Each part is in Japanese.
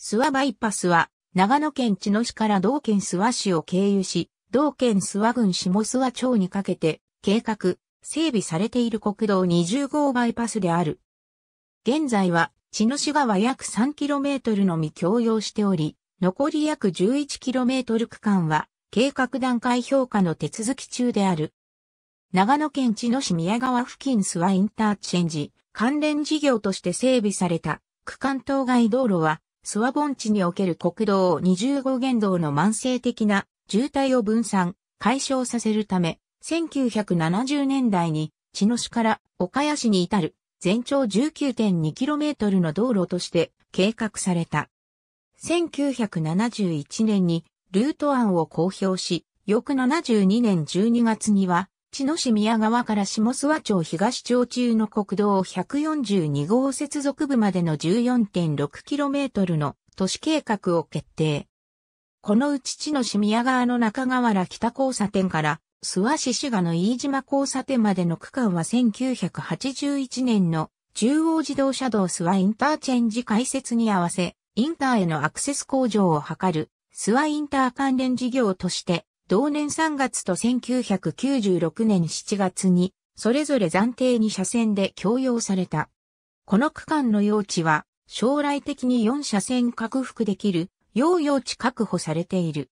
諏訪バイパスは、長野県茅野市から道県諏訪市を経由し、道県諏訪郡下諏訪町にかけて、計画、整備されている国道20号バイパスである。現在は、茅野市側約 3km のみ共用しており、残り約 11km 区間は、計画段階評価の手続き中である。長野県茅野市宮川付近諏訪インターチェンジ、関連事業として整備された区間当該道路は、スワボン地における国道20号原道の慢性的な渋滞を分散、解消させるため、1970年代に、茅野市から岡谷市に至る全長 19.2km の道路として計画された。1971年にルート案を公表し、翌72年12月には茅野市宮川から下諏訪町東町中の国道142号接続部までの 14.6km の都市計画を決定。このうち茅野市宮川の中川原北交差点から諏訪市滋賀の飯島交差点までの区間は1981年の中央自動車道諏訪インターチェンジ開設に合わせ、インターへのアクセス向上を図る、諏訪インター関連事業として、同年3月と1996年7月に、それぞれ暫定に車線で供用された。この区間の用地は、将来的に4車線拡幅できる、用用地確保されている。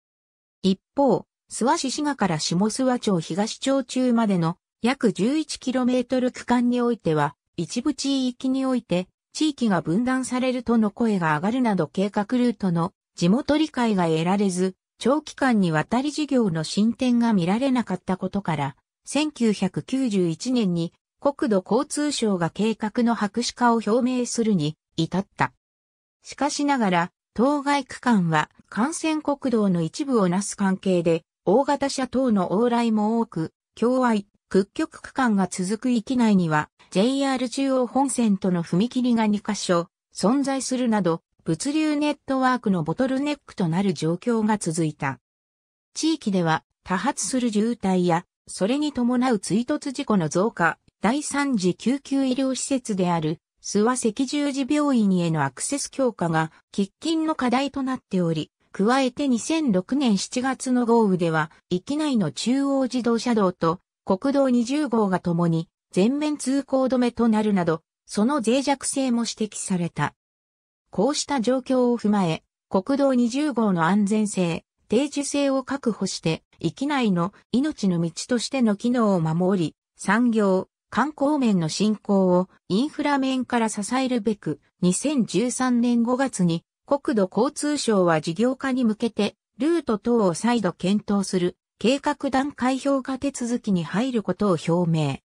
一方、諏訪市滋賀から下諏訪町東町中までの約 11km 区間においては、一部地域において、地域が分断されるとの声が上がるなど計画ルートの地元理解が得られず、長期間にわたり事業の進展が見られなかったことから、1991年に国土交通省が計画の白紙化を表明するに至った。しかしながら、当該区間は幹線国道の一部をなす関係で、大型車等の往来も多く、境愛、屈曲区間が続く域内には、JR 中央本線との踏切が2カ所、存在するなど、物流ネットワークのボトルネックとなる状況が続いた。地域では多発する渋滞や、それに伴う追突事故の増加、第三次救急医療施設である諏訪赤十字病院へのアクセス強化が喫緊の課題となっており、加えて2006年7月の豪雨では、域内の中央自動車道と国道20号がともに全面通行止めとなるなど、その脆弱性も指摘された。こうした状況を踏まえ、国道20号の安全性、定住性を確保して、域内の命の道としての機能を守り、産業、観光面の振興をインフラ面から支えるべく、2013年5月に国土交通省は事業化に向けて、ルート等を再度検討する計画段階評価手続きに入ることを表明。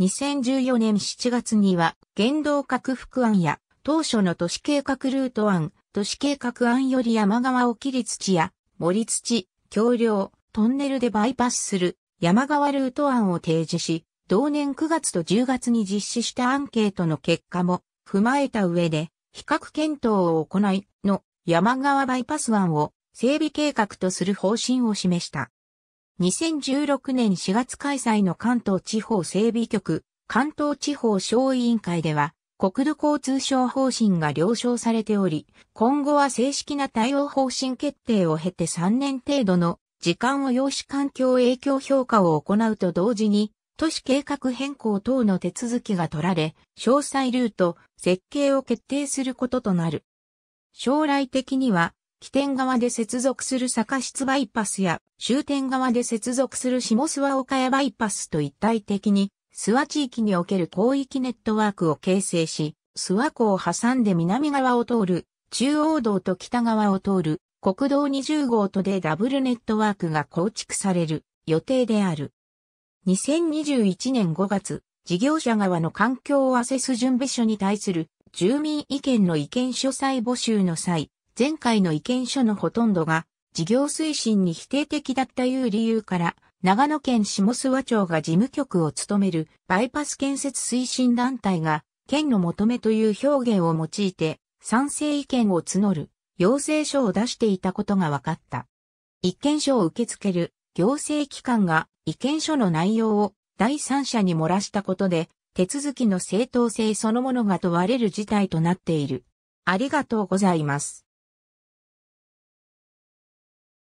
2014年7月には、言動拡幅案や当初の都市計画ルート案、都市計画案より山側を切り土や森土、橋梁、トンネルでバイパスする山側ルート案を提示し、同年9月と10月に実施したアンケートの結果も踏まえた上で、比較検討を行いの山側バイパス案を整備計画とする方針を示した。2016年4月開催の関東地方整備局、関東地方小委員会では、国土交通省方針が了承されており、今後は正式な対応方針決定を経て3年程度の時間を要し環境影響評価を行うと同時に、都市計画変更等の手続きが取られ、詳細ルート、設計を決定することとなる。将来的には、起点側で接続する坂室バイパスや終点側で接続する下諏訪岡谷バイパスと一体的に諏訪地域における広域ネットワークを形成し、諏訪湖を挟んで南側を通る、中央道と北側を通る、国道20号とでダブルネットワークが構築される予定である。2021年5月、事業者側の環境アセス準備書に対する住民意見の意見書再募集の際、前回の意見書のほとんどが事業推進に否定的だったいう理由から、長野県下諏訪町が事務局を務めるバイパス建設推進団体が、県の求めという表現を用いて、賛成意見を募る、要請書を出していたことが分かった。一見書を受け付ける行政機関が意見書の内容を第三者に漏らしたことで、手続きの正当性そのものが問われる事態となっている。ありがとうございます。